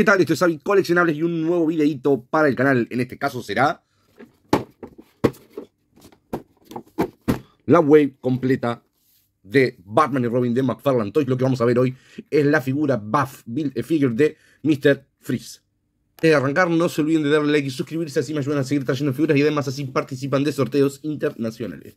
¿Qué tal? Esto es Coleccionables y un nuevo videito para el canal. En este caso será... La wave completa de Batman y Robin de McFarland. Toys. Lo que vamos a ver hoy es la figura Buff Build eh, Figure de Mr. Freeze. Antes eh, de arrancar, no se olviden de darle like y suscribirse, así me ayudan a seguir trayendo figuras y además así participan de sorteos internacionales.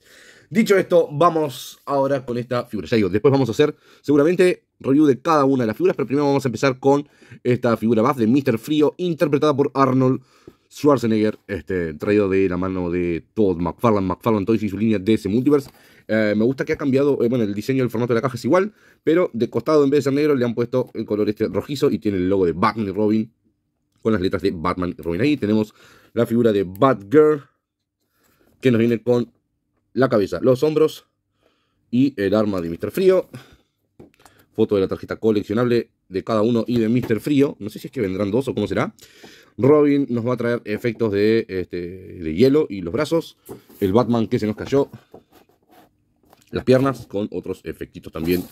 Dicho esto, vamos ahora con esta figura. Ya digo, después vamos a hacer seguramente review de cada una de las figuras, pero primero vamos a empezar con esta figura más de Mr. Frío, interpretada por Arnold Schwarzenegger, este, traído de la mano de Todd McFarlane, McFarlane Toys y su línea de ese multiverse. Eh, me gusta que ha cambiado, eh, bueno, el diseño el formato de la caja es igual, pero de costado en vez de ser negro le han puesto el color este rojizo y tiene el logo de Batman y Robin con las letras de Batman y Robin. Ahí tenemos la figura de Batgirl que nos viene con la cabeza, los hombros y el arma de Mr. Frío. Foto de la tarjeta coleccionable de cada uno y de Mr. Frío. No sé si es que vendrán dos o cómo será. Robin nos va a traer efectos este, de, hielo y los brazos. El Batman que se nos cayó. Las piernas con otros efectitos también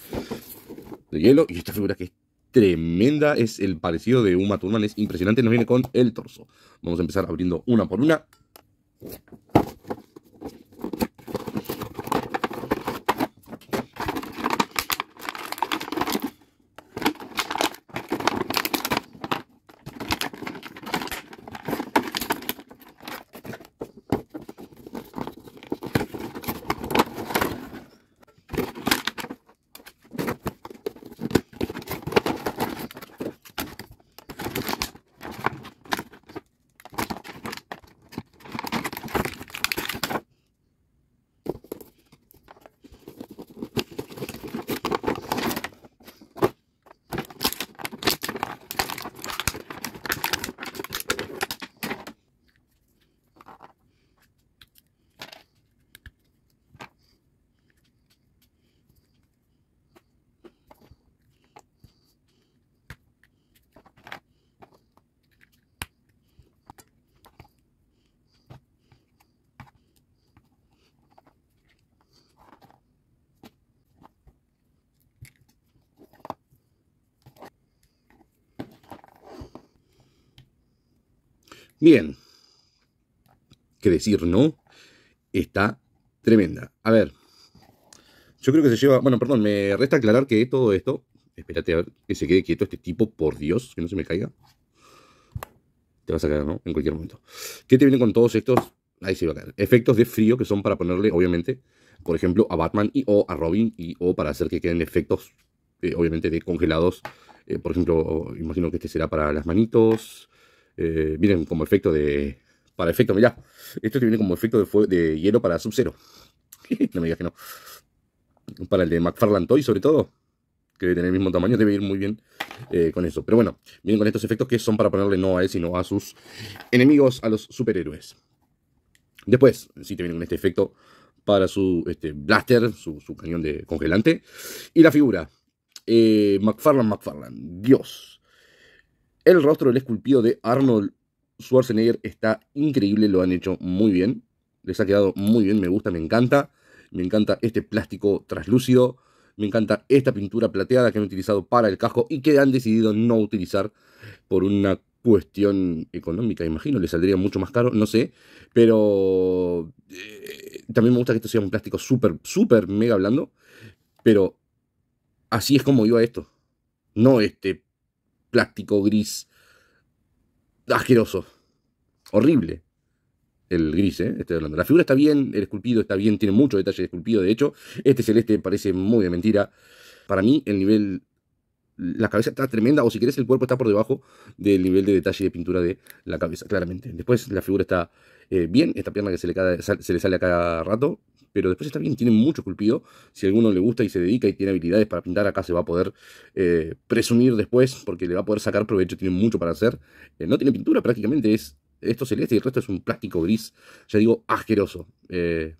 de hielo. Y esta figura que es tremenda es el parecido de Uma Thurman. Es impresionante. Nos viene con el torso. Vamos a empezar abriendo una por una. Bien. Que decir no está tremenda. A ver. Yo creo que se lleva. Bueno, perdón, me resta aclarar que todo esto. Espérate a ver que se quede quieto este tipo, por Dios, que no se me caiga. Te vas a caer, ¿no? En cualquier momento. ¿Qué te viene con todos estos? Ahí se va a caer. Efectos de frío que son para ponerle, obviamente, por ejemplo, a Batman y o a Robin y o para hacer que queden efectos, eh, obviamente, de congelados. Eh, por ejemplo, imagino que este será para las manitos. Eh, vienen como efecto de... Para efecto, mirá, esto te viene como efecto de, hielo para Sub-Zero. no me digas que no. Para el de McFarland Toy, sobre todo, que debe tener el mismo tamaño, debe ir muy bien eh, con eso. Pero bueno, vienen con estos efectos que son para ponerle no a él, sino a sus enemigos, a los superhéroes. Después, sí te vienen con este efecto para su este, blaster, su, cañón de congelante. Y la figura, eh, McFarland, McFarland, Dios. El rostro del esculpido de Arnold Schwarzenegger está increíble, lo han hecho muy bien. Les ha quedado muy bien, me gusta, me encanta. Me encanta este plástico traslúcido. Me encanta esta pintura plateada que han utilizado para el casco y que han decidido no utilizar por una cuestión económica, imagino, le saldría mucho más caro, no sé, pero eh, también me gusta que esto sea un plástico súper, súper mega blando, pero así es como iba esto, no este plástico gris, asqueroso, horrible. El gris, ¿eh? hablando. La figura está bien, el esculpido está bien, tiene mucho detalle esculpido, de hecho. Este celeste parece muy de mentira. Para mí, el nivel la cabeza está tremenda, o si querés, el cuerpo está por debajo del nivel de detalle de pintura de la cabeza, claramente. Después la figura está eh, bien, esta pierna que se le, se le sale a cada rato, pero después está bien, tiene mucho culpido Si a alguno le gusta y se dedica y tiene habilidades para pintar, acá se va a poder eh, presumir después, porque le va a poder sacar provecho, tiene mucho para hacer. Eh, no tiene pintura prácticamente, es esto celeste y el resto es un plástico gris, ya digo, asqueroso. Eh,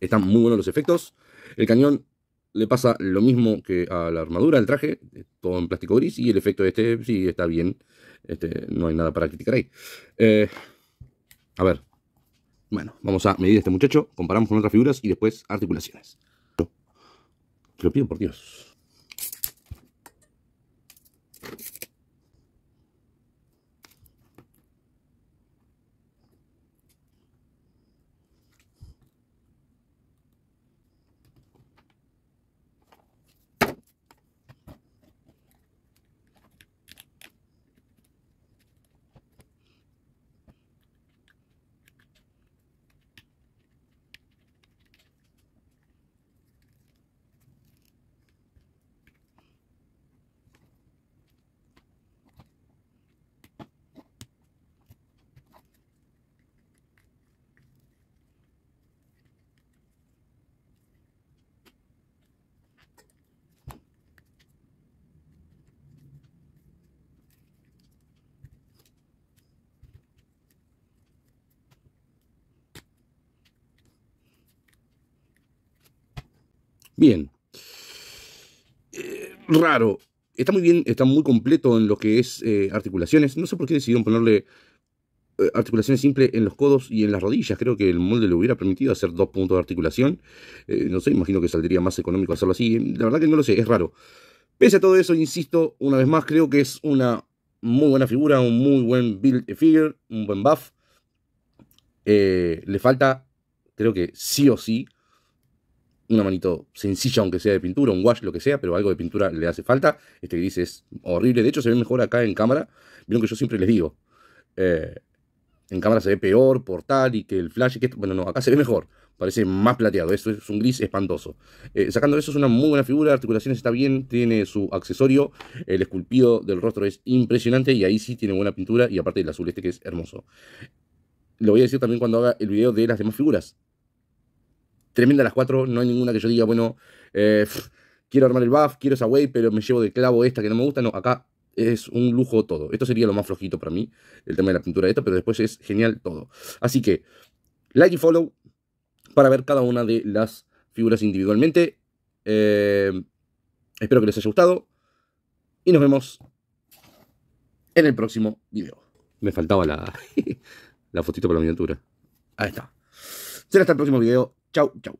están muy buenos los efectos. El cañón le pasa lo mismo que a la armadura, el traje, todo en plástico gris, y el efecto de este sí está bien. Este, no hay nada para criticar ahí. a ver, bueno, vamos a medir a este muchacho, comparamos con otras figuras y después articulaciones. Te lo pido por Dios. Bien. Eh, raro. Está muy bien, está muy completo en lo que es eh, articulaciones. No sé por qué decidieron ponerle eh, articulaciones simples en los codos y en las rodillas. Creo que el molde le hubiera permitido hacer dos puntos de articulación. no sé, imagino que saldría más económico hacerlo así. La verdad que no lo sé, es raro. Pese a todo eso, insisto, una vez más, creo que es una muy buena figura, un muy buen build figure, un buen buff. le falta, creo que sí o sí, una manito sencilla, aunque sea de pintura, un wash, lo que sea, pero algo de pintura le hace falta. Este gris es horrible. De hecho, se ve mejor acá en cámara. Vieron que yo siempre les digo. Eh, en cámara se ve peor por tal y que el flash que Bueno, no, acá se ve mejor. Parece más plateado. Esto es un gris espantoso. Eh, sacando eso, es una muy buena figura. Articulaciones está bien. Tiene su accesorio. El esculpido del rostro es impresionante. Y ahí sí tiene buena pintura. Y aparte el azul este que es hermoso. Lo voy a decir también cuando haga el video de las demás figuras. Tremenda las cuatro, no hay ninguna que yo diga, bueno, eh, quiero armar el buff, quiero esa wave, pero me llevo de clavo esta que no me gusta. No, acá es un lujo todo. Esto sería lo más flojito para mí, el tema de la pintura de esta, pero después es genial todo. Así que, like y follow para ver cada una de las figuras individualmente. Eh, espero que les haya gustado y nos vemos en el próximo video. Me faltaba la, la fotito para la miniatura. Ahí está. Será hasta el próximo video. 走走。